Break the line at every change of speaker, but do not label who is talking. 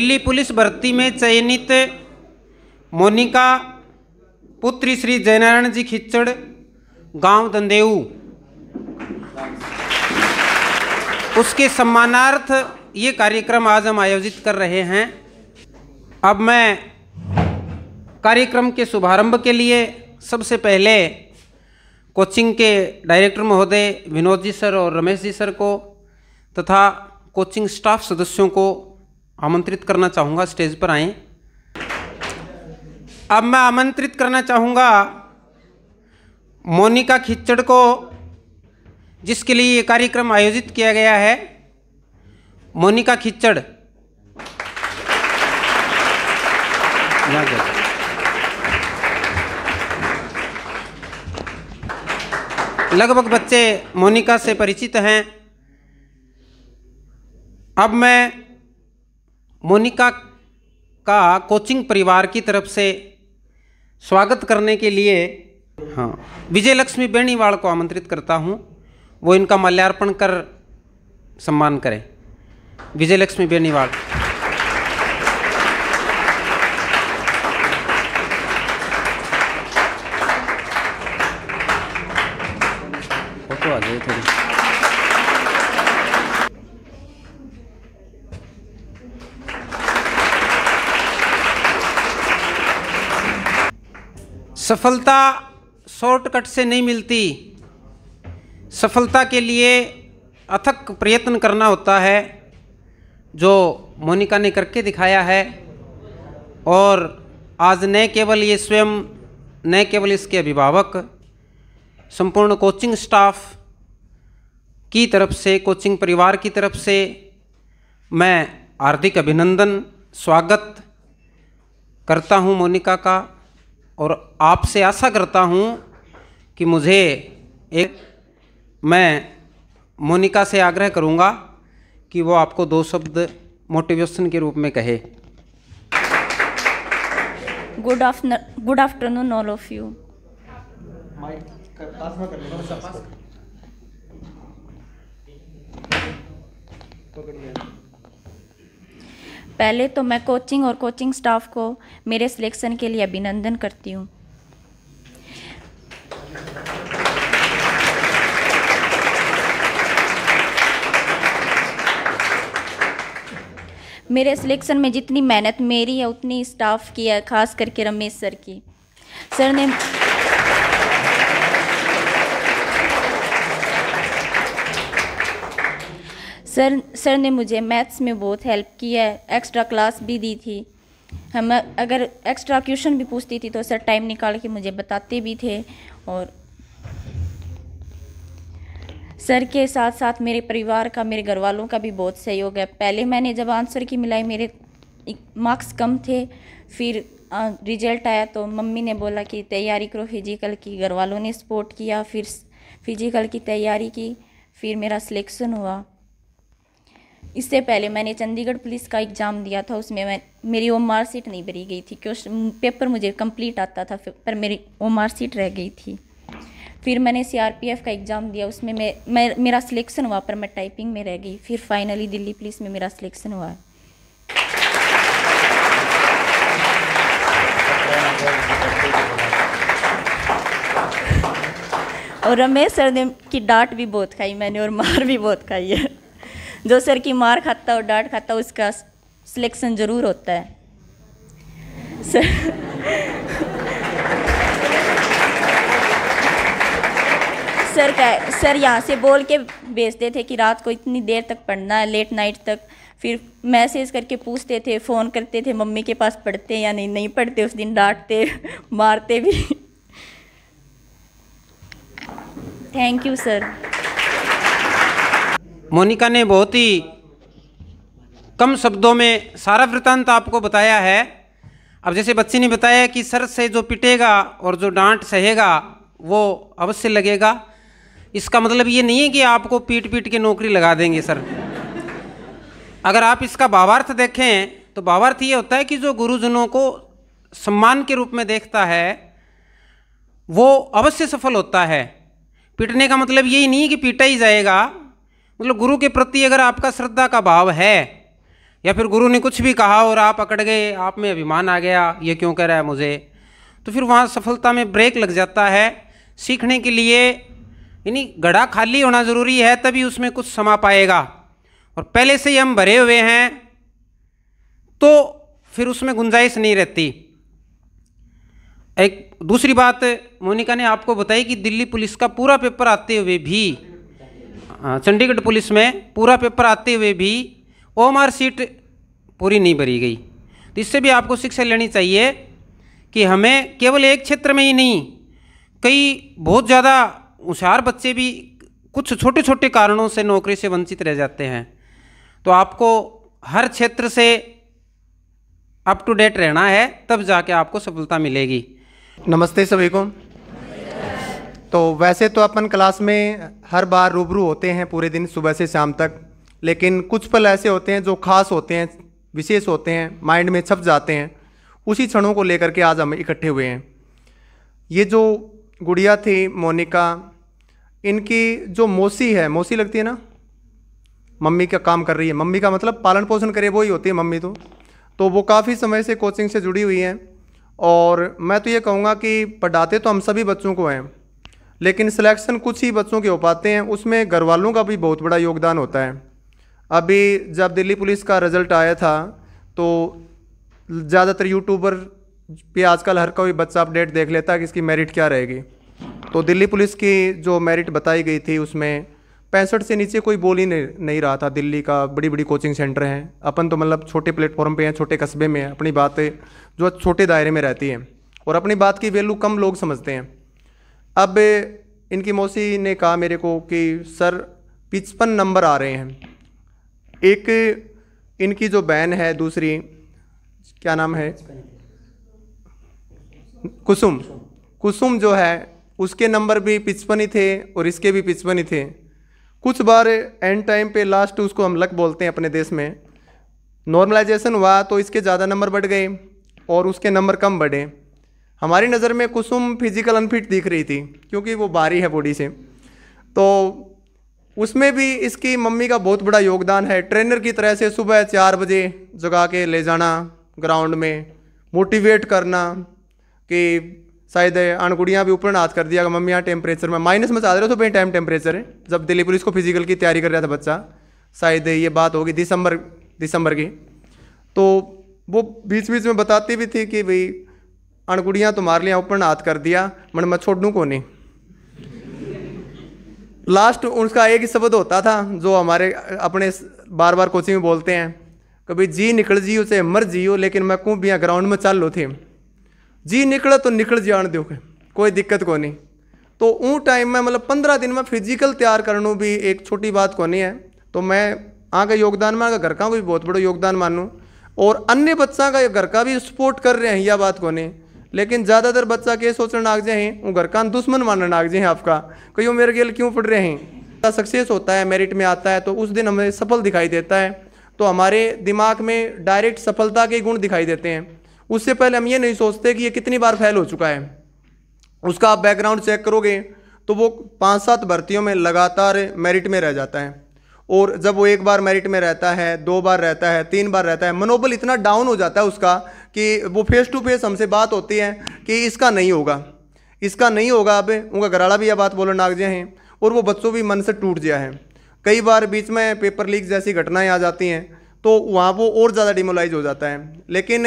Delhi police भर्ती में चयनित मोनिका पुत्री श्री जयनारायण जी खिचड़ गांव दंदेऊ उसके सम्मानार्थ ये कार्यक्रम आज हम आयोजित कर रहे हैं अब मैं कार्यक्रम के शुभारंभ के लिए सबसे पहले कोचिंग के डायरेक्टर महोदय विनोद जी सर और रमेश जी सर को तथा कोचिंग स्टाफ सदस्यों को आमंत्रित करना चाहूँगा स्टेज पर आए अब मैं आमंत्रित करना चाहूँगा मोनिका खिच्चड़ को जिसके लिए ये कार्यक्रम आयोजित किया गया है मोनिका खिच्चड़ लगभग बच्चे मोनिका से परिचित हैं अब मैं मोनिका का कोचिंग परिवार की तरफ से स्वागत करने के लिए हाँ विजय लक्ष्मी बेणीवाल को आमंत्रित करता हूँ वो इनका माल्यार्पण कर सम्मान करें विजय लक्ष्मी बेणीवाल सफलता शॉर्टकट से नहीं मिलती सफलता के लिए अथक प्रयत्न करना होता है जो मोनिका ने करके दिखाया है और आज न केवल ये स्वयं न केवल इसके अभिभावक संपूर्ण कोचिंग स्टाफ की तरफ से कोचिंग परिवार की तरफ से मैं हार्दिक अभिनंदन स्वागत करता हूँ मोनिका का और आपसे आशा करता हूँ कि मुझे एक मैं मोनिका से आग्रह करूँगा कि वो आपको दो शब्द मोटिवेशन के रूप में कहे
good after good afternoon all of you पकड़ पहले तो मैं कोचिंग और कोचिंग स्टाफ को मेरे सिलेक्शन के लिए अभिनंदन करती हूँ मेरे सिलेक्शन में जितनी मेहनत मेरी है उतनी स्टाफ की है खास करके रमेश सर की सर ने सर सर ने मुझे मैथ्स में बहुत हेल्प की है एक्स्ट्रा क्लास भी दी थी हम अगर एक्स्ट्रा क्वेश्चन भी पूछती थी तो सर टाइम निकाल के मुझे बताते भी थे और सर के साथ साथ मेरे परिवार का मेरे घर वालों का भी बहुत सहयोग है पहले मैंने जब आंसर की मिलाई मेरे मार्क्स कम थे फिर रिजल्ट आया तो मम्मी ने बोला कि तैयारी करो फिजिकल की घर वालों ने सपोर्ट किया फिर फिजिकल की तैयारी की फिर मेरा सिलेक्शन हुआ इससे पहले मैंने चंडीगढ़ पुलिस का एग्ज़ाम दिया था उसमें मैं मेरी वो मार्कशीट नहीं भरी गई थी क्यों पेपर मुझे कंप्लीट आता था पर मेरी वो मार्कशीट रह गई थी फिर मैंने सीआरपीएफ का एग्ज़ाम दिया उसमें मैं, मैं मेरा सिलेक्शन हुआ पर मैं टाइपिंग में रह गई फिर फाइनली दिल्ली पुलिस में मेरा सिलेक्शन हुआ और रमेश सर ने की डांट भी बहुत खाई मैंने और मार भी बहुत खाई है जो सर की मार खाता हो डांट खाता हो उसका सिलेक्शन ज़रूर होता है सर सर का सर यहाँ से बोल के भेजते थे कि रात को इतनी देर तक पढ़ना है लेट नाइट तक फिर मैसेज करके पूछते थे फ़ोन करते थे मम्मी के पास पढ़ते या नहीं नहीं पढ़ते उस दिन डांटते मारते भी थैंक यू सर
मोनिका ने बहुत ही कम शब्दों में सारा वृतांत आपको बताया है अब जैसे बच्चे ने बताया कि सर से जो पिटेगा और जो डांट सहेगा वो अवश्य लगेगा इसका मतलब ये नहीं है कि आपको पीट पीट के नौकरी लगा देंगे सर अगर आप इसका भावार्थ देखें तो भावार्थ ये होता है कि जो गुरुजनों को सम्मान के रूप में देखता है वो अवश्य सफल होता है पीटने का मतलब यही नहीं कि पीटा ही जाएगा मतलब गुरु के प्रति अगर आपका श्रद्धा का भाव है या फिर गुरु ने कुछ भी कहा और आप अकड़ गए आप में अभिमान आ गया ये क्यों कह रहा है मुझे तो फिर वहाँ सफलता में ब्रेक लग जाता है सीखने के लिए यानी गड़ा खाली होना ज़रूरी है तभी उसमें कुछ समा पाएगा और पहले से ही हम भरे हुए हैं तो फिर उसमें गुंजाइश नहीं रहती एक दूसरी बात मोनिका ने आपको बताई कि दिल्ली पुलिस का पूरा पेपर आते हुए भी हाँ, चंडीगढ़ पुलिस में पूरा पेपर आते हुए भी ओ सीट पूरी नहीं भरी गई तो इससे भी आपको शिक्षा लेनी चाहिए कि हमें केवल एक क्षेत्र में ही नहीं कई बहुत ज़्यादा होशियार बच्चे भी कुछ छोटे छोटे कारणों से नौकरी से वंचित रह जाते हैं तो आपको हर क्षेत्र से अप टू डेट रहना है तब जाके आपको सफलता मिलेगी नमस्ते सभी को
तो वैसे तो अपन क्लास में हर बार रूबरू होते हैं पूरे दिन सुबह से शाम तक लेकिन कुछ पल ऐसे होते हैं जो खास होते हैं विशेष होते हैं माइंड में छप जाते हैं उसी क्षणों को लेकर के आज हम इकट्ठे हुए हैं ये जो गुड़िया थी मोनिका इनकी जो मौसी है मौसी लगती है ना मम्मी का काम कर रही है मम्मी का मतलब पालन पोषण करे वो ही होती है मम्मी तो तो वो काफ़ी समय से कोचिंग से जुड़ी हुई हैं और मैं तो ये कहूँगा कि पढ़ाते तो हम सभी बच्चों को हैं लेकिन सिलेक्शन कुछ ही बच्चों के हो पाते हैं उसमें घर वालों का भी बहुत बड़ा योगदान होता है अभी जब दिल्ली पुलिस का रिज़ल्ट आया था तो ज़्यादातर यूट्यूबर भी आजकल हर कोई बच्चा अपडेट देख लेता है कि इसकी मेरिट क्या रहेगी तो दिल्ली पुलिस की जो मेरिट बताई गई थी उसमें पैंसठ से नीचे कोई बोल ही नहीं, नहीं रहा था दिल्ली का बड़ी बड़ी कोचिंग सेंटर हैं अपन तो मतलब छोटे प्लेटफॉर्म पे हैं छोटे कस्बे में हैं अपनी बातें जो छोटे दायरे में रहती हैं और अपनी बात की वैल्यू कम लोग समझते हैं अब इनकी मौसी ने कहा मेरे को कि सर पिचपन नंबर आ रहे हैं एक इनकी जो बहन है दूसरी क्या नाम है कुसुम कुसुम जो है उसके नंबर भी पिचपन ही थे और इसके भी पिचपन ही थे कुछ बार एंड टाइम पे लास्ट उसको हम लक बोलते हैं अपने देश में नॉर्मलाइजेशन हुआ तो इसके ज़्यादा नंबर बढ़ गए और उसके नंबर कम बढ़े हमारी नज़र में कुसुम फिज़िकल अनफिट दिख रही थी क्योंकि वो बारी है बॉडी से तो उसमें भी इसकी मम्मी का बहुत बड़ा योगदान है ट्रेनर की तरह से सुबह चार बजे जगा के ले जाना ग्राउंड में मोटिवेट करना कि शायद अणगुड़ियाँ भी ऊपर नाथ कर दिया मम्मी यहाँ टेम्परेचर में माइनस में चाह रहे हो तो भाई टाइम टेम्परेचर है जब दिल्ली पुलिस को फिजिकल की तैयारी कर रहा था बच्चा शायद ये बात होगी दिसंबर दिसंबर की तो वो बीच बीच में बताती भी थी कि भाई अणगुड़िया तो तुम्हारे लिए ऊपर हाथ कर दिया मन मैं छोड़ू को नहीं लास्ट उनका एक ही शब्द होता था जो हमारे अपने बार बार कोचिंग में बोलते हैं कभी जी निकल जी चाहे मर जियो लेकिन मैं कूँ भी ग्राउंड में चल लो थे जी निकल तो निकल जान दो कोई दिक्कत को नहीं तो ऊँ टाइम में मतलब पंद्रह दिन में फिजिकल तैयार करना भी एक छोटी बात को नहीं है तो मैं आ का योगदान में घर का भी बहुत बड़ा योगदान मानूँ और अन्य बच्चा का घर का भी सपोर्ट कर रहे हैं यह बात को नहीं लेकिन ज़्यादातर बच्चा के सोचने जाए हैं वो घर का दुश्मन मानने नागजे हैं आपका कई वो मेरे गेल क्यों पढ़ रहे हैं सक्सेस होता है मेरिट में आता है तो उस दिन हमें सफल दिखाई देता है तो हमारे दिमाग में डायरेक्ट सफलता के गुण दिखाई देते हैं उससे पहले हम ये नहीं सोचते कि ये कितनी बार फेल हो चुका है उसका आप बैकग्राउंड चेक करोगे तो वो पाँच सात भर्तियों में लगातार मेरिट में रह जाता है और जब वो एक बार मेरिट में रहता है दो बार रहता है तीन बार रहता है मनोबल इतना डाउन हो जाता है उसका कि वो फेस टू फेस हमसे बात होती है कि इसका नहीं होगा इसका नहीं होगा अब उनका घराड़ा भी यह बात बोलने लाग जाए हैं और वो बच्चों भी मन से टूट गया है कई बार बीच में पेपर लीक जैसी घटनाएं आ जाती हैं तो वहाँ वो और ज़्यादा डिमोलाइज हो जाता है लेकिन